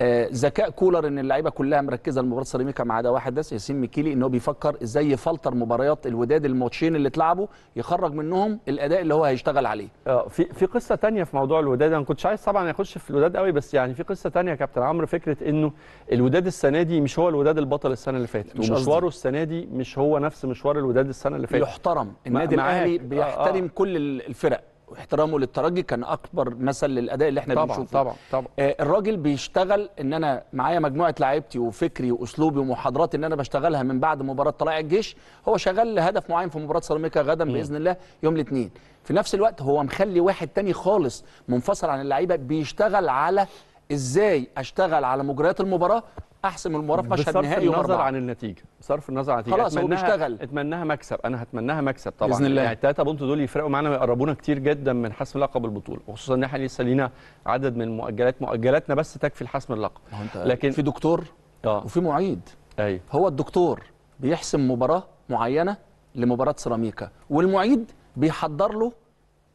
آه، ذكاء كولر ان اللعيبه كلها مركزه لمباراه سيراميكا ما عدا واحد بس ياسين مكيلي ان هو بيفكر ازاي يفلتر مباريات الوداد الماتشين اللي اتلعبوا يخرج منهم الاداء اللي هو هيشتغل عليه. اه في في قصه ثانيه في موضوع الوداد انا ما كنتش عايز طبعا اخش في الوداد قوي بس يعني في قصه ثانيه يا كابتن عمرو فكره انه الوداد السنه دي مش هو الوداد البطل السنه اللي فاتت ومشواره السنه دي مش هو نفس مشوار الوداد السنه اللي فاتت. يحترم النادي الاهلي بيحترم آه آه. كل الفرق. واحترامه للترجي كان اكبر مثل للاداء اللي احنا بنشوفه طبعا طبعا آه الراجل بيشتغل ان انا معايا مجموعه لعيبتي وفكري واسلوبي ومحاضرات ان انا بشتغلها من بعد مباراه طلائع الجيش هو شغال لهدف معين في مباراه سيراميكا غدا م. باذن الله يوم الاثنين في نفس الوقت هو مخلي واحد تاني خالص منفصل عن اللعيبه بيشتغل على ازاي اشتغل على مجريات المباراه احسم المباراه في مشهد نهائي يوم النظر عن النتيجه بصرف النظر عن النتيجه خلاص هو بيشتغل اتمناها مكسب انا هتمناها مكسب طبعا باذن الله يعني الثلاثه بونت دول يفرقوا معانا ويقربونا كتير جدا من حسم لقب البطوله وخصوصا ان احنا لسه لينا عدد من المؤجلات مؤجلاتنا بس تكفي لحسم اللقب لكن في دكتور آه. وفي معيد أيوه. هو الدكتور بيحسم مباراه معينه لمباراه سيراميكا والمعيد بيحضر له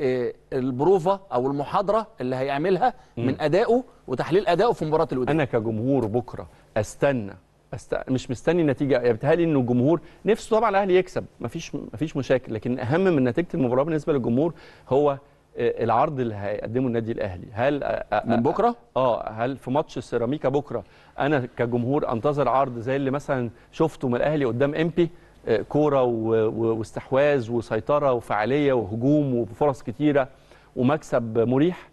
آه، البروفه او المحاضره اللي هيعملها من ادائه وتحليل ادائه في مباراه الوداد انا كجمهور بكره استنى أست... مش مستني نتيجه يعني بيتهيألي ان الجمهور نفسه طبعا الاهلي يكسب مفيش مفيش مشاكل لكن اهم من نتيجه المباراه بالنسبه للجمهور هو آه، العرض اللي هيقدمه النادي الاهلي هل أ... آه، من بكره اه هل في ماتش السيراميكا بكره انا كجمهور انتظر عرض زي اللي مثلا شفته من الاهلي قدام امبي كوره واستحواذ وسيطره وفعاليه وهجوم وفرص كتيره ومكسب مريح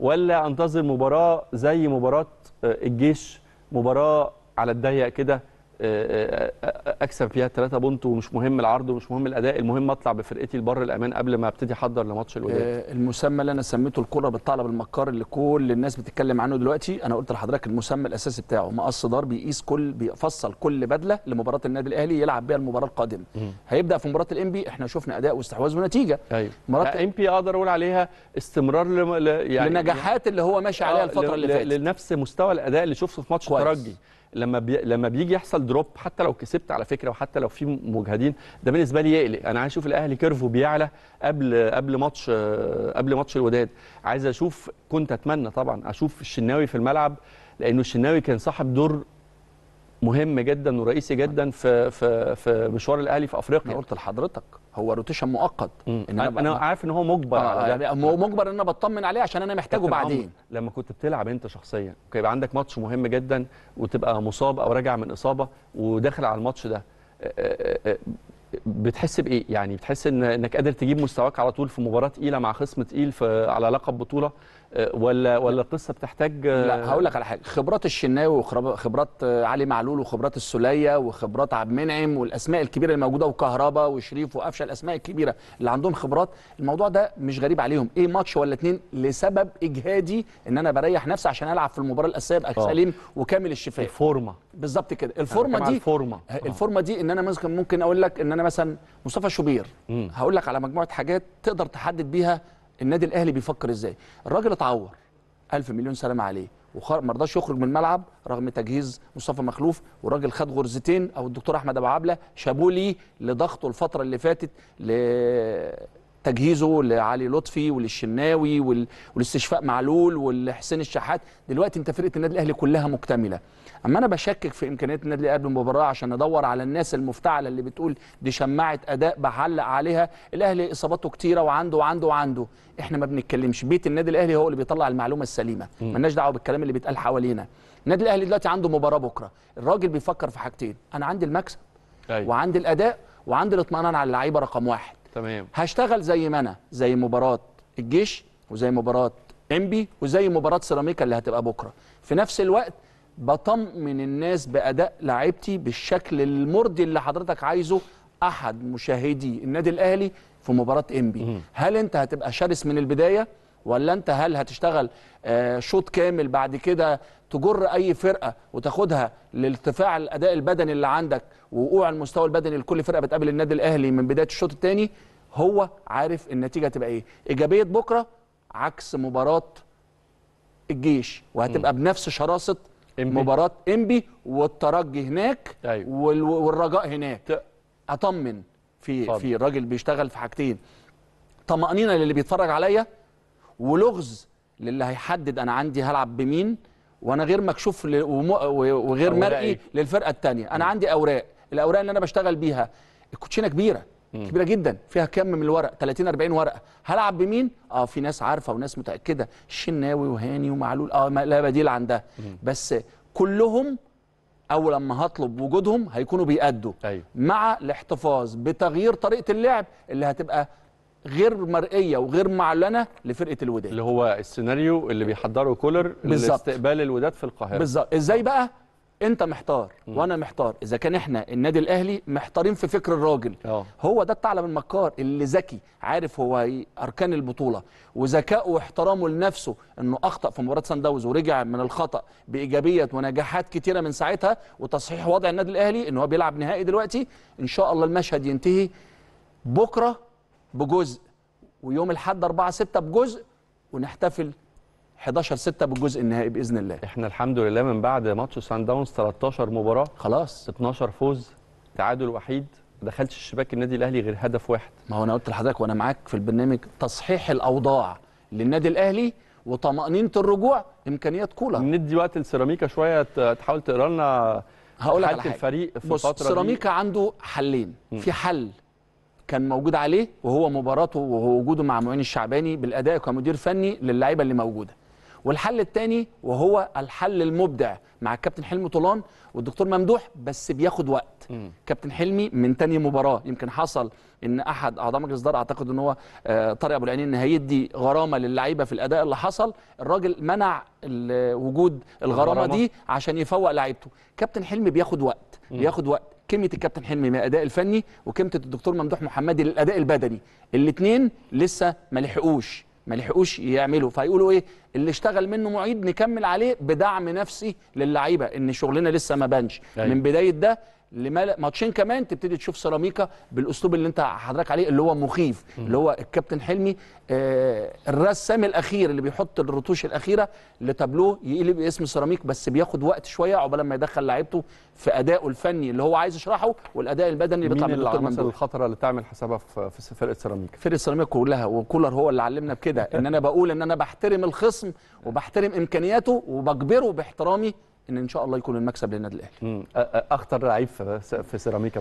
ولا انتظر مباراه زي مباراه آه، الجيش مباراه على الضيق كده آه، آه، آه، اكسب فيها الثلاثه بونت ومش مهم العرض ومش مهم الاداء المهم اطلع بفرقتي البر الامان قبل ما ابتدي احضر لماتش الوداد المسمى اللي انا سميته الكره بالثعلب المكار اللي كل الناس بتتكلم عنه دلوقتي انا قلت لحضرتك المسمى الاساسي بتاعه مقص دار بيقيس كل بيفصل كل بدله لمباراه النادي الاهلي يلعب بيها المباراه القادمه هيبدا في مباراه الانبي احنا شفنا اداء واستحواذ ونتيجه ايوه مباراه انبي اقدر اقول عليها استمرار ل... يعني لنجاحات اللي هو ماشي عليها الفتره اللي فاتت لنفس مستوى الاداء اللي شفته في ماتش الترجي لما بي... لما بيجي يحصل دروب حتى لو كسبت على فكره وحتى لو في مجهدين ده بالنسبه لي يقلق انا عايز اشوف الاهلي كيرفو بيعلى قبل قبل ماتش قبل ماتش الوداد عايز اشوف كنت اتمنى طبعا اشوف الشناوي في الملعب لانه الشناوي كان صاحب دور مهم جدا ورئيسي جدا في في في مشوار الاهلي في افريقيا انا قلت لحضرتك هو روتيشن مؤقت ان انا, أنا عارف ان هو مجبر آه على هو يعني مجبر ان انا بطمن عليه عشان انا محتاجه بعدين لما كنت بتلعب انت شخصيا يبقى عندك ماتش مهم جدا وتبقى مصاب او راجع من اصابه وداخل على الماتش ده آه، آه، آه، بتحس بايه يعني بتحس ان انك قادر تجيب مستواك على طول في مباراه تقيله مع خصم تقيل في على لقب بطوله ولا ولا القصه بتحتاج لا هقول لك على حاجه خبرات الشناوي وخبرات علي معلول وخبرات السليه وخبرات عبد المنعم والاسماء الكبيره اللي موجوده وكهربا وشريف وقفشه الاسماء الكبيره اللي عندهم خبرات الموضوع ده مش غريب عليهم ايه ماتش ولا اتنين لسبب اجهادي ان انا بريح نفسي عشان العب في المباراه الاساسيه ابقى آه. سليم وكامل الشفاء الفورمه بالظبط كده يعني الفورمه دي الفورمه آه. الفورمه دي ان انا ممكن اقول لك ان انا مثلا مصطفى شوبير هقول لك على مجموعه حاجات تقدر تحدد بيها النادي الاهلي بيفكر ازاي الراجل اتعور ألف مليون سلامة عليه وما رضاش يخرج من الملعب رغم تجهيز مصطفى مخلوف والراجل خد غرزتين او الدكتور احمد ابو عبله شابوه لضغطه الفتره اللي فاتت تجهيزه لعلي لطفي وللشناوي وال... والاستشفاء معلول والحسين الشحات دلوقتي انت فرقه النادي الاهلي كلها مكتمله اما انا بشكك في امكانيات النادي الاهلي قبل المباراه عشان ادور على الناس المفتعله اللي بتقول دي شماعه اداء بعلق عليها الاهلي اصاباته كتيره وعنده وعنده وعنده احنا ما بنتكلمش بيت النادي الاهلي هو اللي بيطلع المعلومه السليمه مالناش دعوه بالكلام اللي بيتقال حوالينا النادي الاهلي دلوقتي عنده مباراه بكره الراجل بيفكر في حاجتين انا عندي المكسب أيوة. وعندي الاداء وعندي الاطمئنان على اللعيبه رقم واحد تمام هشتغل زي ما انا زي مباراه الجيش وزي مباراه انبي وزي مباراه سيراميكا اللي هتبقى بكره في نفس الوقت بطمن الناس باداء لعيبتي بالشكل المرضي اللي حضرتك عايزه احد مشاهدي النادي الاهلي في مباراه انبي هل انت هتبقى شرس من البدايه ولا انت هل هتشتغل آه، شوط كامل بعد كده تجر اي فرقه وتاخدها لارتفاع الاداء البدني اللي عندك ووقوع المستوى البدني لكل فرقه بتقابل النادي الاهلي من بدايه الشوط الثاني هو عارف النتيجه هتبقى ايه ايجابيه بكره عكس مباراه الجيش وهتبقى م. بنفس شراسه إمبي. مباراه انبي والترجي هناك أيوه. والرجاء هناك اطمن في فضل. في راجل بيشتغل في حاجتين طمانينه للي بيتفرج عليا ولغز للي هيحدد انا عندي هلعب بمين وانا غير مكشوف وغير مرئي للفرقه الثانيه انا عندي اوراق الاوراق اللي انا بشتغل بيها الكوتشينه كبيره كبيره جدا فيها كم من الورق 30 40 ورقه هلعب بمين اه في ناس عارفه وناس متاكده الشناوي وهاني ومعلول اه لا بديل عندها بس كلهم اول لما هطلب وجودهم هيكونوا بيأدوا أيوه. مع الاحتفاظ بتغيير طريقه اللعب اللي هتبقى غير مرئيه وغير معلنه لفرقه الوداد اللي هو السيناريو اللي بيحضره كولر لاستقبال الوداد في القاهره بالظبط ازاي بقى انت محتار م. وانا محتار اذا كان احنا النادي الاهلي محتارين في فكر الراجل أوه. هو ده الثعلب المكار اللي ذكي عارف هو إيه؟ اركان البطوله وذكائه واحترامه لنفسه انه اخطا في مباراه سان داونز ورجع من الخطا بايجابيه ونجاحات كتيره من ساعتها وتصحيح وضع النادي الاهلي ان هو بيلعب نهائي دلوقتي ان شاء الله المشهد ينتهي بكره بجزء ويوم الاحد 4 6 بجزء ونحتفل 11 6 بالجزء النهائي باذن الله احنا الحمد لله من بعد ماتش سان داونز 13 مباراه خلاص 12 فوز تعادل وحيد ما دخلتش شباك النادي الاهلي غير هدف واحد ما هو انا قلت لحضرتك وانا معاك في البرنامج تصحيح الاوضاع للنادي الاهلي وطمانينه الرجوع امكانيات كولر ندي وقت لسيراميكا شويه تحاول تقرا لنا هقول لك الفريق في بص الفتره سيراميكا عنده حلين م. في حل كان موجود عليه وهو مباراته وهو وجوده مع معين الشعباني بالاداء كمدير فني للعيبه اللي موجوده والحل الثاني وهو الحل المبدع مع الكابتن حلمي طولان والدكتور ممدوح بس بياخد وقت م. كابتن حلمي من تاني مباراه يمكن حصل ان احد اعضاء مجلس الاداره اعتقد ان هو آه، طارق ابو العينين ان هيدي غرامه للعيبه في الاداء اللي حصل الراجل منع وجود الغرامه دي عشان يفوق لعيبته كابتن حلمي بياخد وقت م. بياخد وقت كلمه الكابتن حلمي من الاداء الفني وكلمه الدكتور ممدوح محمدي للاداء البدني الاثنين لسه ما لحقوش ما لحقوش يعملوا فيقولوا ايه اللي اشتغل منه معيد نكمل عليه بدعم نفسي للعيبه ان شغلنا لسه ما بانش أيوة. من بدايه ده ماتشين كمان تبتدي تشوف سيراميكا بالاسلوب اللي انت حضرتك عليه اللي هو مخيف اللي هو الكابتن حلمي آه الرسام الاخير اللي بيحط الرتوش الاخيره لتابلوه يقلب اسم سيراميك بس بياخد وقت شويه عقبال ما يدخل لعيبته في ادائه الفني اللي هو عايز يشرحه والاداء البدني اللي بيطلع من مين الخطره اللي تعمل حسابها في فرقه سيراميكا فرقه سيراميكا كلها وكولر هو اللي علمنا بكده ان انا بقول ان انا بحترم الخصم وبحترم امكانياته وبجبره باحترامي ان ان شاء الله يكون المكسب للنادي الاهلي اخطر لعيب في سيراميكا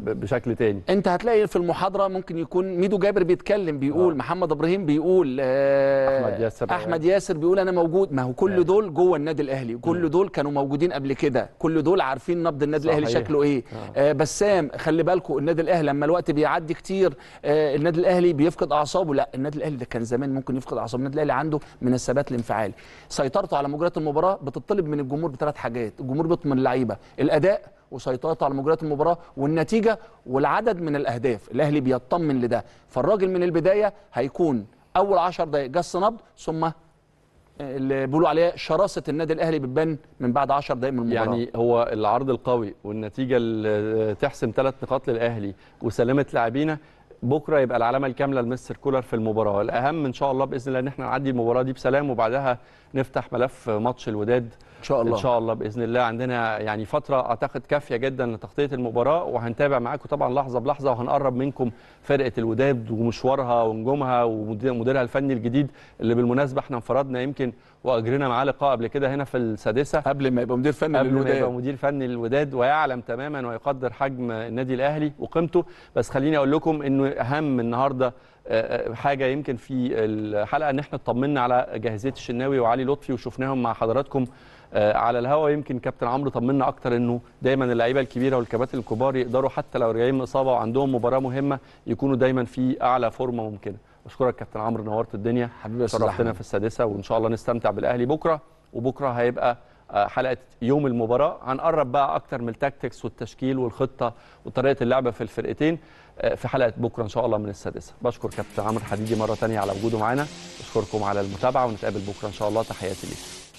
بشكل تاني انت هتلاقي في المحاضره ممكن يكون ميدو جابر بيتكلم بيقول آه. محمد ابراهيم بيقول آه احمد ياسر احمد ياسر بيقول انا موجود ما هو كل آه. دول جوه النادي الاهلي كل دول كانوا موجودين قبل كده كل دول عارفين نبض النادي الاهلي شكله ايه آه. آه بسام خلي بالكم النادي الاهلي لما الوقت بيعدي كتير آه النادي الاهلي بيفقد اعصابه لا النادي الاهلي ده كان زمان ممكن يفقد اعصابه النادي الاهلي عنده من الثبات الانفعالي سيطرته على مجريات المباراه بتطلب من الجمهور ثلاث حاجات الجمهور بيطمن اللعيبه الاداء وسيطرته على مجريات المباراه والنتيجه والعدد من الاهداف الاهلي بيطمن لده فالراجل من البدايه هيكون اول 10 دقائق جس نبض ثم اللي بيقولوا عليها شراسه النادي الاهلي بتبان من بعد 10 دقائق من المباراه يعني هو العرض القوي والنتيجه اللي تحسم ثلاث نقاط للاهلي وسلامه لاعبينا بكره يبقى العلامه الكامله لمستر كولر في المباراه الاهم ان شاء الله باذن الله ان احنا نعدي المباراه دي بسلام وبعدها نفتح ملف ماتش الوداد ان شاء الله ان شاء الله باذن الله عندنا يعني فتره اعتقد كافيه جدا لتغطيه المباراه وهنتابع معاكم طبعا لحظه بلحظه وهنقرب منكم فرقه الوداد ومشوارها ونجومها ومديرها الفني الجديد اللي بالمناسبه احنا انفردنا يمكن واجرينا معاه لقاء قبل كده هنا في السادسه قبل ما يبقى مدير فني قبل للوداد قبل ما يبقى مدير فني للوداد ويعلم تماما ويقدر حجم النادي الاهلي وقيمته بس خليني اقول لكم انه اهم النهارده آه، آه، حاجه يمكن في الحلقه ان احنا اطمنا على جاهزيه الشناوي وعلي لطفي وشفناهم مع حضراتكم آه، على الهواء يمكن كابتن عمرو طمنا اكتر انه دايما اللعيبه الكبيره والكباتن الكبار يقدروا حتى لو راجعين من اصابه وعندهم مباراه مهمه يكونوا دايما في اعلى فورمه ممكنه اشكرك كابتن عمرو نورت الدنيا حبيبي شرفتنا في السادسه وان شاء الله نستمتع بالاهلي بكره وبكره هيبقى آه، حلقه يوم المباراه هنقرب بقى اكتر من التاكتكس والتشكيل والخطه وطريقه اللعبه في الفرقتين آه، في حلقه بكره ان شاء الله من السادسه بشكر كابتن عمرو حديدي مره ثانيه على وجوده معانا اشكركم على المتابعه ونتقابل بكره ان شاء الله تحياتي ليكم